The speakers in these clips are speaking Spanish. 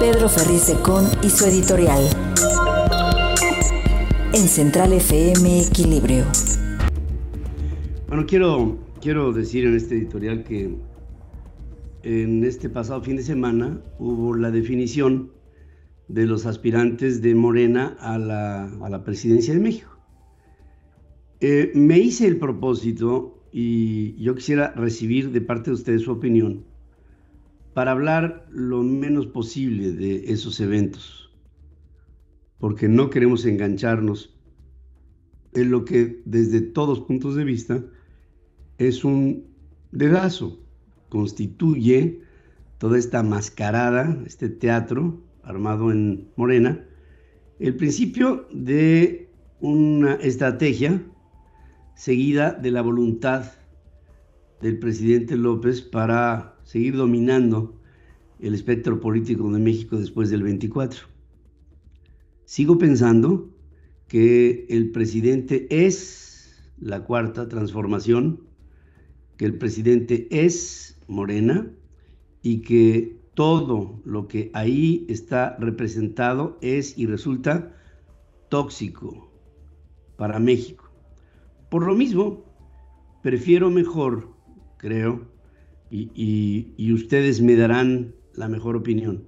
Pedro Ferriz de Con y su editorial. En Central FM Equilibrio. Bueno, quiero, quiero decir en este editorial que en este pasado fin de semana hubo la definición de los aspirantes de Morena a la, presidencia de México. Eh, me hice el propósito y yo quisiera recibir de parte de ustedes su opinión para hablar lo menos posible de esos eventos, porque no queremos engancharnos en lo que desde todos puntos de vista es un dedazo, constituye toda esta mascarada, este teatro armado en Morena, el principio de una estrategia seguida de la voluntad del presidente López para seguir dominando el espectro político de México después del 24. Sigo pensando que el presidente es la cuarta transformación, que el presidente es Morena y que todo lo que ahí está representado es y resulta tóxico para México. Por lo mismo, prefiero mejor, creo, y, ustedes me darán la mejor opinión.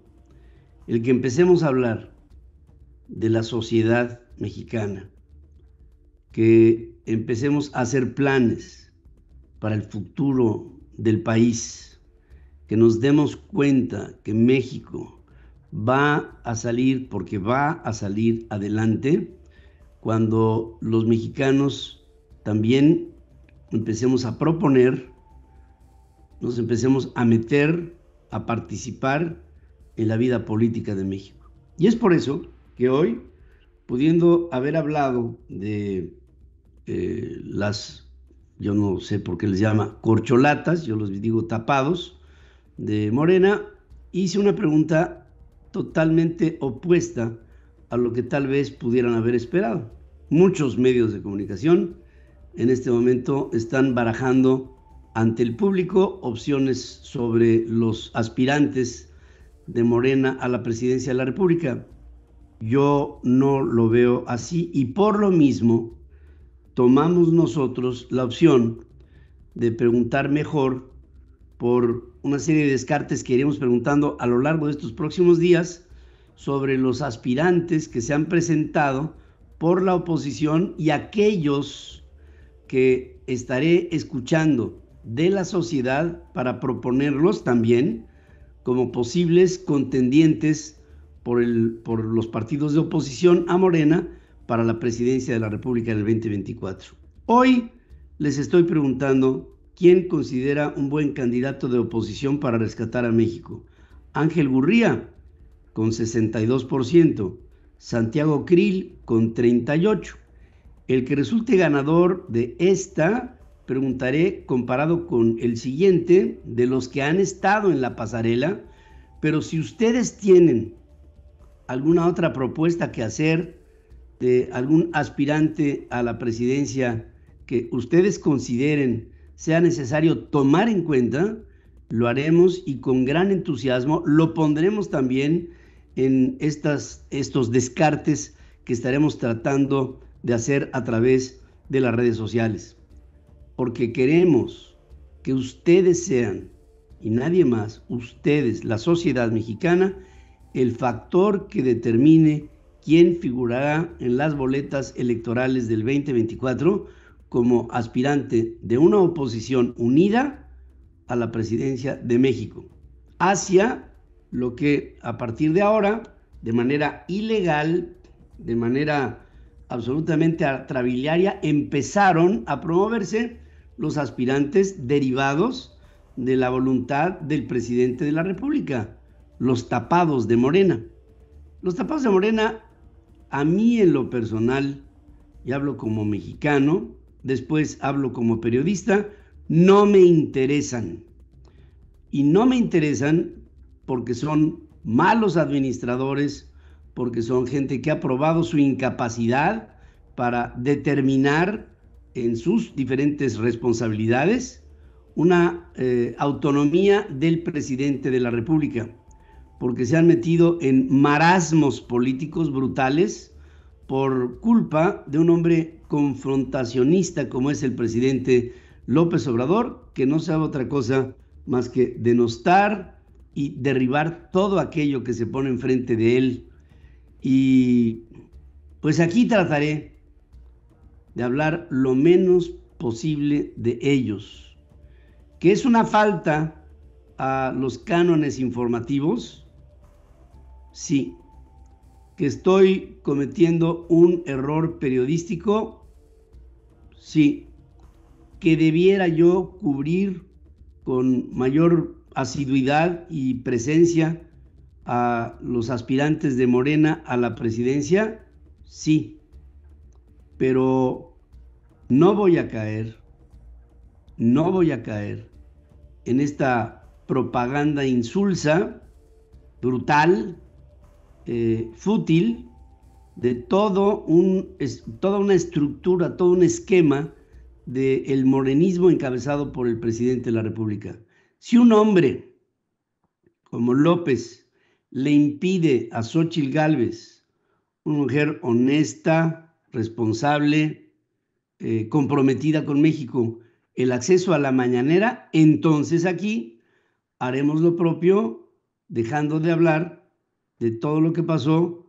El que empecemos a hablar de la sociedad mexicana, que empecemos a hacer planes para el futuro del país, que nos demos cuenta que México va a salir, porque va a salir adelante, cuando los mexicanos también empecemos a proponer nos empecemos a meter, a participar en la vida política de México. Y es por eso que hoy, pudiendo haber hablado de eh, las, yo no sé por qué les llama, corcholatas, yo los digo tapados, de Morena, hice una pregunta totalmente opuesta a lo que tal vez pudieran haber esperado. Muchos medios de comunicación en este momento están barajando ante el público opciones sobre los aspirantes de Morena a la presidencia de la República. Yo no lo veo así y por lo mismo tomamos nosotros la opción de preguntar mejor por una serie de descartes que iremos preguntando a lo largo de estos próximos días sobre los aspirantes que se han presentado por la oposición y aquellos que estaré escuchando de la sociedad para proponerlos también como posibles contendientes por, el, por los partidos de oposición a Morena para la presidencia de la República en el 2024. Hoy les estoy preguntando quién considera un buen candidato de oposición para rescatar a México. Ángel Gurría con 62%, Santiago Krill con 38%. El que resulte ganador de esta preguntaré comparado con el siguiente de los que han estado en la pasarela, pero si ustedes tienen alguna otra propuesta que hacer de algún aspirante a la presidencia que ustedes consideren sea necesario tomar en cuenta, lo haremos y con gran entusiasmo lo pondremos también en estas, estos descartes que estaremos tratando de hacer a través de las redes sociales porque queremos que ustedes sean, y nadie más, ustedes, la sociedad mexicana, el factor que determine quién figurará en las boletas electorales del 2024 como aspirante de una oposición unida a la presidencia de México, hacia lo que a partir de ahora, de manera ilegal, de manera absolutamente atrabiliaria, empezaron a promoverse los aspirantes derivados de la voluntad del presidente de la República, los tapados de Morena. Los tapados de Morena, a mí en lo personal, y hablo como mexicano, después hablo como periodista, no me interesan. Y no me interesan porque son malos administradores, porque son gente que ha probado su incapacidad para determinar en sus diferentes responsabilidades una eh, autonomía del presidente de la República, porque se han metido en marasmos políticos brutales por culpa de un hombre confrontacionista como es el presidente López Obrador, que no sabe otra cosa más que denostar y derribar todo aquello que se pone enfrente de él. Y pues aquí trataré de hablar lo menos posible de ellos, que es una falta a los cánones informativos, sí, que estoy cometiendo un error periodístico, sí, que debiera yo cubrir con mayor asiduidad y presencia a los aspirantes de Morena a la presidencia, sí, pero no voy a caer, no voy a caer en esta propaganda insulsa, brutal, eh, fútil, de todo un, toda una estructura, todo un esquema del el morenismo encabezado por el presidente de la República. Si un hombre como López le impide a Xochitl Gálvez, una mujer honesta, responsable, eh, comprometida con México el acceso a la mañanera, entonces aquí haremos lo propio, dejando de hablar de todo lo que pasó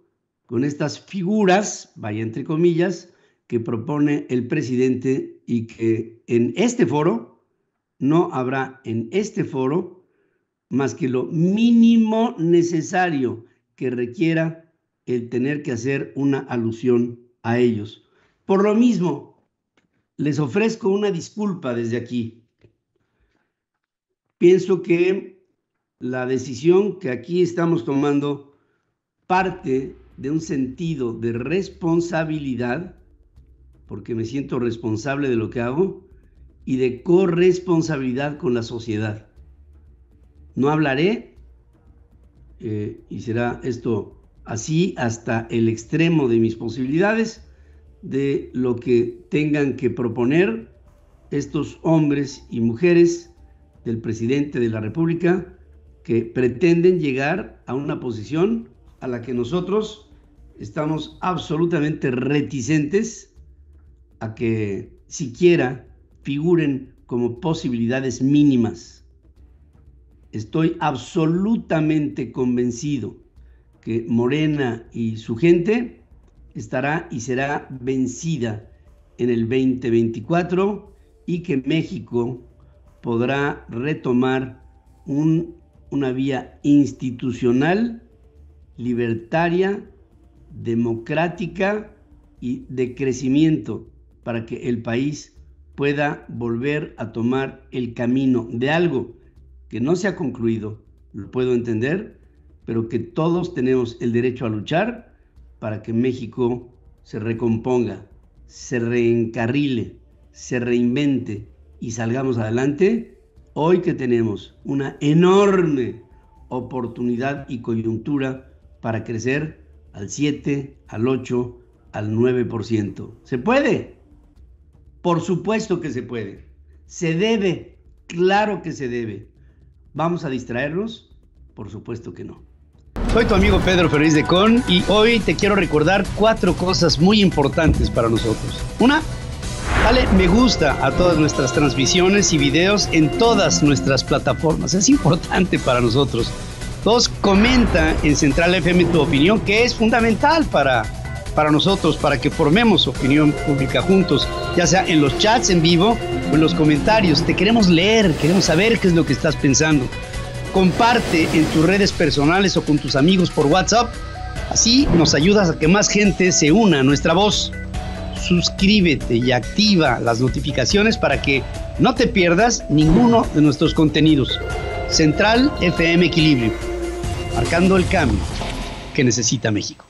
con estas figuras, vaya entre comillas, que propone el presidente y que en este foro no habrá en este foro más que lo mínimo necesario que requiera el tener que hacer una alusión a ellos. Por lo mismo, les ofrezco una disculpa desde aquí. Pienso que la decisión que aquí estamos tomando parte de un sentido de responsabilidad, porque me siento responsable de lo que hago, y de corresponsabilidad con la sociedad. No hablaré, eh, y será esto así hasta el extremo de mis posibilidades, de lo que tengan que proponer estos hombres y mujeres del presidente de la República que pretenden llegar a una posición a la que nosotros estamos absolutamente reticentes a que siquiera figuren como posibilidades mínimas. Estoy absolutamente convencido que Morena y su gente estará y será vencida en el 2024 y que México podrá retomar un, una vía institucional, libertaria, democrática y de crecimiento para que el país pueda volver a tomar el camino de algo que no se ha concluido, lo puedo entender, pero que todos tenemos el derecho a luchar para que México se recomponga, se reencarrile, se reinvente y salgamos adelante, hoy que tenemos una enorme oportunidad y coyuntura para crecer al 7, al 8, al 9%. ¿Se puede? Por supuesto que se puede. Se debe, claro que se debe. ¿Vamos a distraernos? Por supuesto que no. Soy tu amigo Pedro Ferriz de Con y hoy te quiero recordar cuatro cosas muy importantes para nosotros. Una, dale me gusta a todas nuestras transmisiones y videos en todas nuestras plataformas. Es importante para nosotros. Dos, comenta en Central FM tu opinión, que es fundamental para, para nosotros, para que formemos opinión pública juntos, ya sea en los chats en vivo o en los comentarios. Te queremos leer, queremos saber qué es lo que estás pensando comparte en tus redes personales o con tus amigos por WhatsApp. Así nos ayudas a que más gente se una a nuestra voz. Suscríbete y activa las notificaciones para que no te pierdas ninguno de nuestros contenidos. Central FM Equilibrio, marcando el cambio que necesita México.